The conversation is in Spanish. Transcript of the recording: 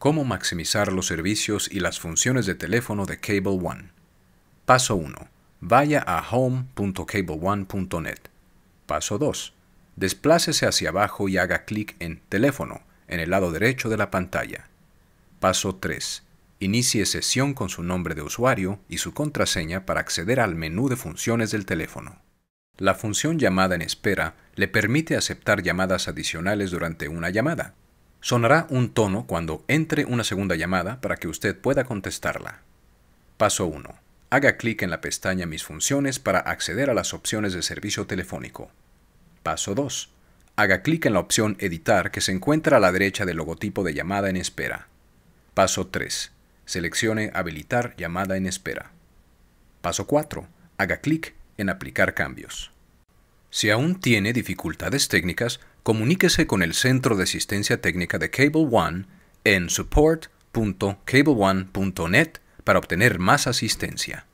Cómo maximizar los servicios y las funciones de teléfono de Cable One. Paso 1. Vaya a home.cableone.net. Paso 2. Desplácese hacia abajo y haga clic en Teléfono en el lado derecho de la pantalla. Paso 3. Inicie sesión con su nombre de usuario y su contraseña para acceder al menú de funciones del teléfono. La función llamada en espera le permite aceptar llamadas adicionales durante una llamada. Sonará un tono cuando entre una segunda llamada para que usted pueda contestarla. Paso 1. Haga clic en la pestaña Mis funciones para acceder a las opciones de servicio telefónico. Paso 2. Haga clic en la opción Editar que se encuentra a la derecha del logotipo de llamada en espera. Paso 3. Seleccione Habilitar llamada en espera. Paso 4. Haga clic en Aplicar cambios. Si aún tiene dificultades técnicas, comuníquese con el Centro de Asistencia Técnica de Cable One en support.cableone.net para obtener más asistencia.